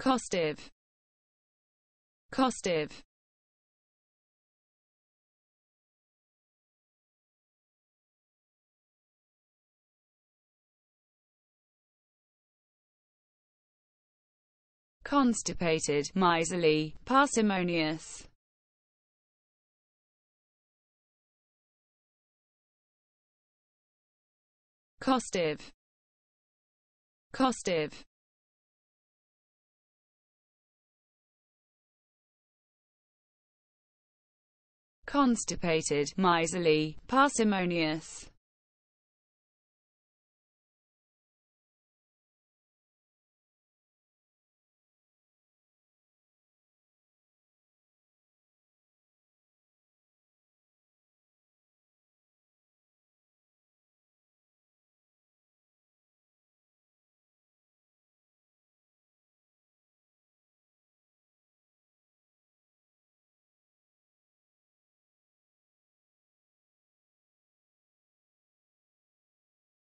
Kostiv. Kostiv. Constipated, miserly, parsimonious. Costive, costive. constipated, miserly, parsimonious